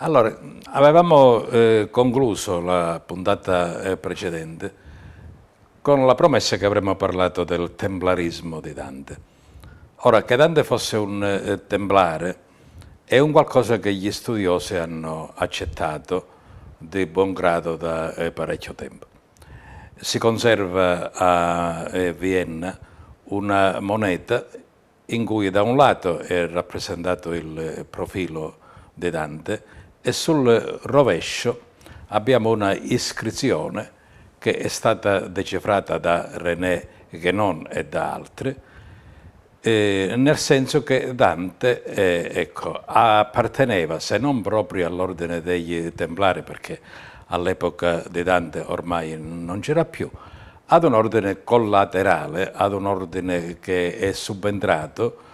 Allora, avevamo eh, concluso la puntata eh, precedente con la promessa che avremmo parlato del templarismo di Dante. Ora, che Dante fosse un eh, templare è un qualcosa che gli studiosi hanno accettato di buon grado da eh, parecchio tempo. Si conserva a eh, Vienna una moneta in cui da un lato è rappresentato il eh, profilo di Dante, e sul rovescio abbiamo una iscrizione che è stata decifrata da René Guénon e da altri, eh, nel senso che Dante eh, ecco, apparteneva, se non proprio all'ordine degli Templari, perché all'epoca di Dante ormai non c'era più, ad un ordine collaterale, ad un ordine che è subentrato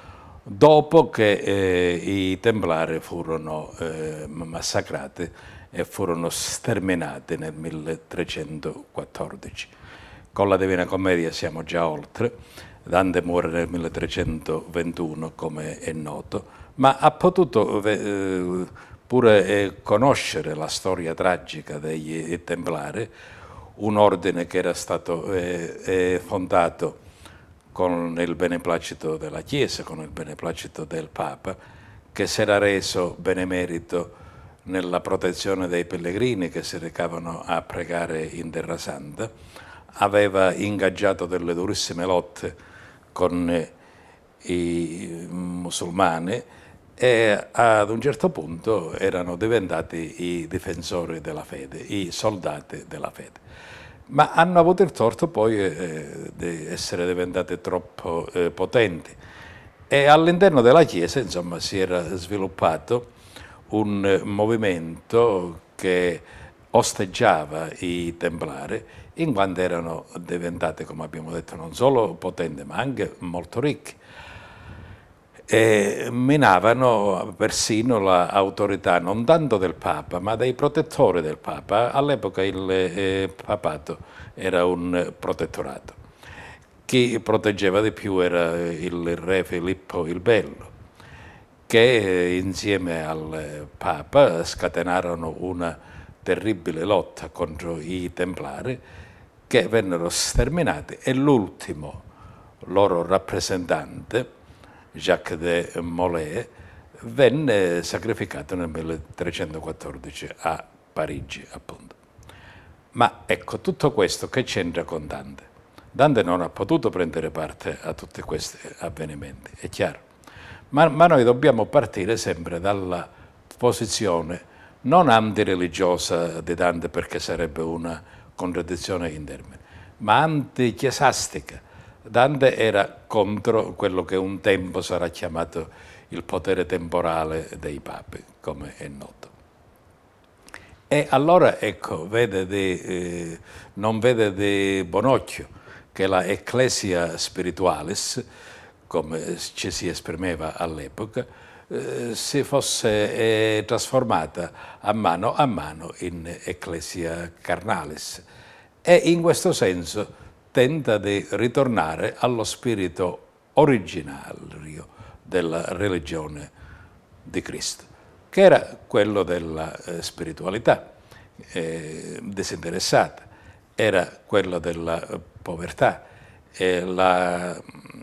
dopo che eh, i templari furono eh, massacrati e furono sterminati nel 1314. Con la Divina Commedia siamo già oltre, Dante muore nel 1321 come è noto, ma ha potuto eh, pure eh, conoscere la storia tragica dei templari, un ordine che era stato eh, eh, fondato con il beneplacito della Chiesa, con il beneplacito del Papa, che si era reso benemerito nella protezione dei pellegrini che si recavano a pregare in Terra Santa, aveva ingaggiato delle durissime lotte con i musulmani e ad un certo punto erano diventati i difensori della fede, i soldati della fede ma hanno avuto il torto poi eh, eh, di essere diventate troppo eh, potenti. E all'interno della Chiesa insomma, si era sviluppato un eh, movimento che osteggiava i templari in quanto erano diventate, come abbiamo detto, non solo potenti ma anche molto ricchi e menavano persino l'autorità non tanto del Papa, ma dei protettori del Papa. All'epoca il eh, papato era un protettorato. Chi proteggeva di più era il re Filippo il Bello, che eh, insieme al Papa scatenarono una terribile lotta contro i Templari che vennero sterminati e l'ultimo loro rappresentante, Jacques de Molay, venne sacrificato nel 1314 a Parigi, appunto. Ma ecco, tutto questo che c'entra con Dante? Dante non ha potuto prendere parte a tutti questi avvenimenti, è chiaro. Ma, ma noi dobbiamo partire sempre dalla posizione non antireligiosa di Dante perché sarebbe una contraddizione in termini, ma antichiesastica, Dante era contro quello che un tempo sarà chiamato il potere temporale dei papi, come è noto. E allora, ecco, vede de, eh, non vede di buon occhio che la ecclesia spiritualis, come ci si esprimeva all'epoca, eh, si fosse eh, trasformata a mano a mano in ecclesia carnalis. E in questo senso tenta di ritornare allo spirito originario della religione di Cristo, che era quello della eh, spiritualità eh, disinteressata, era quello della eh, povertà, eh, la, mm,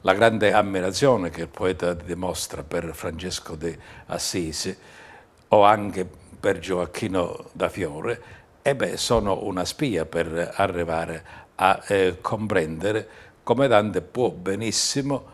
la, grande ammirazione che il poeta dimostra per Francesco de Assisi o anche per Gioacchino da Fiore e beh, sono una spia per arrivare a eh, comprendere come Dante può benissimo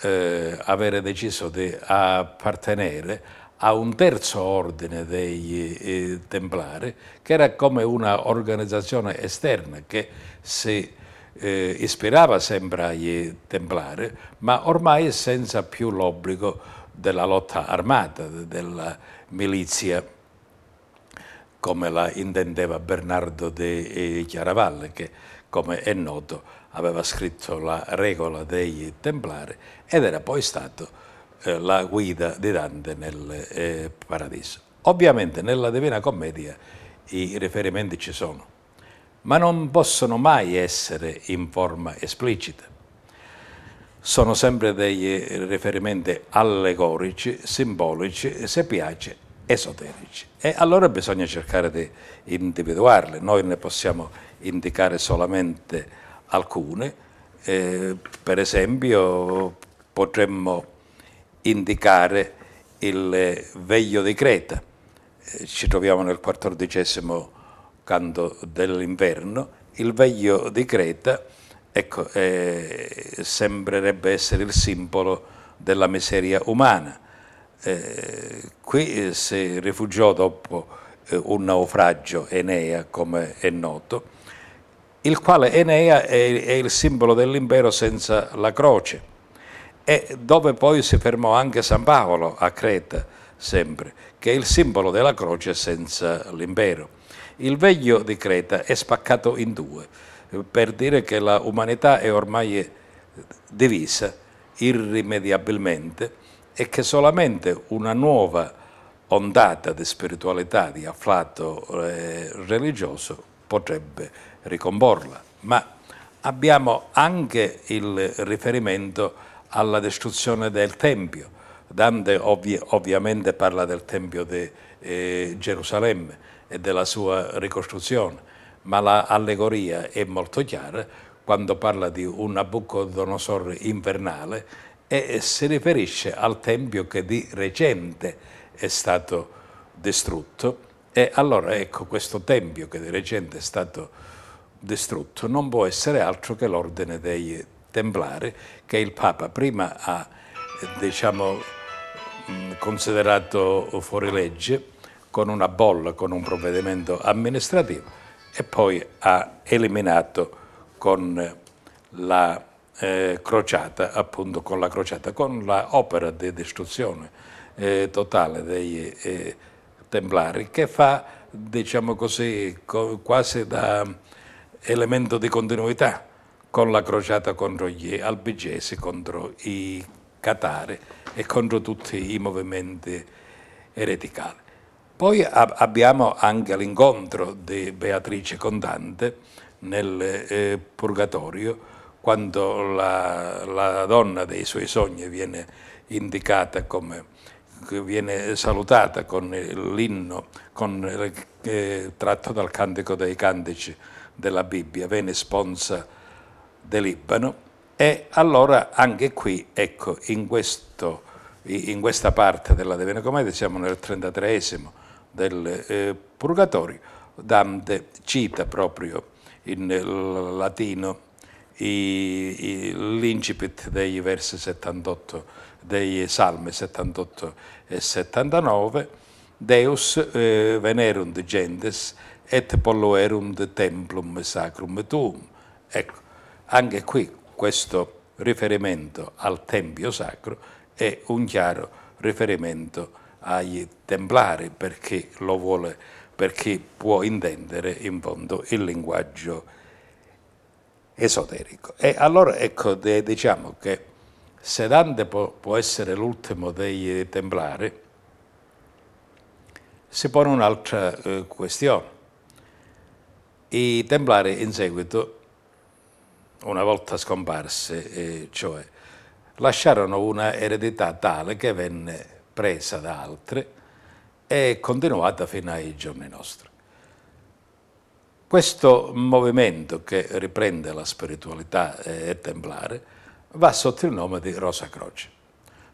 eh, avere deciso di appartenere a un terzo ordine dei eh, Templari, che era come una organizzazione esterna che si eh, ispirava sempre ai Templari, ma ormai senza più l'obbligo della lotta armata, della milizia come la intendeva Bernardo de eh, Chiaravalle, che come è noto aveva scritto la regola dei Templari ed era poi stato eh, la guida di Dante nel eh, paradiso. Ovviamente nella Divina Commedia i riferimenti ci sono, ma non possono mai essere in forma esplicita. Sono sempre dei riferimenti allegorici, simbolici, se piace, esoterici e allora bisogna cercare di individuarle, noi ne possiamo indicare solamente alcune, eh, per esempio potremmo indicare il veglio di Creta, eh, ci troviamo nel XIV canto dell'inverno, il veglio di Creta ecco, eh, sembrerebbe essere il simbolo della miseria umana, eh, qui eh, si rifugiò dopo eh, un naufragio Enea, come è noto, il quale Enea è, è il simbolo dell'impero senza la croce e dove poi si fermò anche San Paolo a Creta, sempre, che è il simbolo della croce senza l'impero. Il veglio di Creta è spaccato in due, per dire che l'umanità è ormai divisa irrimediabilmente e che solamente una nuova ondata di spiritualità, di afflato eh, religioso potrebbe ricomporla. Ma abbiamo anche il riferimento alla distruzione del Tempio. Dante ovvi, ovviamente parla del Tempio di eh, Gerusalemme e della sua ricostruzione, ma l'allegoria la è molto chiara quando parla di un Nabucodonosor invernale e si riferisce al Tempio che di recente è stato distrutto. E allora ecco questo Tempio che di recente è stato distrutto non può essere altro che l'ordine dei Templari che il Papa prima ha diciamo, considerato legge con una bolla, con un provvedimento amministrativo e poi ha eliminato con la eh, crociata, appunto con la crociata, con l'opera di distruzione eh, totale dei eh, templari che fa, diciamo così, quasi da elemento di continuità con la crociata contro gli albigesi, contro i catari e contro tutti i movimenti ereticali. Poi abbiamo anche l'incontro di Beatrice con Dante nel eh, Purgatorio, quando la, la donna dei suoi sogni viene indicata come viene salutata con l'inno con, eh, tratto dal Cantico dei Cantici della Bibbia, Vene sponsa del Libano. E allora anche qui, ecco, in, questo, in questa parte della Divina Commedia, siamo nel 33 del eh, Purgatorio, Dante cita proprio in eh, latino l'incipit dei versi 78, dei salmi 78 e 79, Deus eh, venerunt gentes et polluerunt templum sacrum tuum. Ecco, anche qui questo riferimento al Tempio Sacro è un chiaro riferimento ai Templari per chi lo vuole, per chi può intendere in fondo il linguaggio esoterico. E allora ecco, diciamo che se Dante può, può essere l'ultimo dei templari, si pone un'altra eh, questione. I templari in seguito, una volta scomparsi, eh, cioè, lasciarono una eredità tale che venne presa da altri e continuata fino ai giorni nostri. Questo movimento che riprende la spiritualità eh, templare va sotto il nome di Rosa Croce.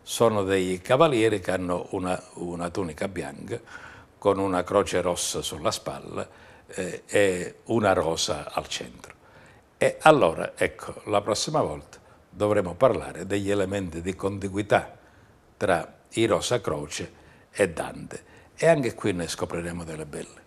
Sono dei cavalieri che hanno una, una tunica bianca con una croce rossa sulla spalla eh, e una rosa al centro. E allora, ecco, la prossima volta dovremo parlare degli elementi di contiguità tra i Rosa Croce e Dante e anche qui ne scopriremo delle belle.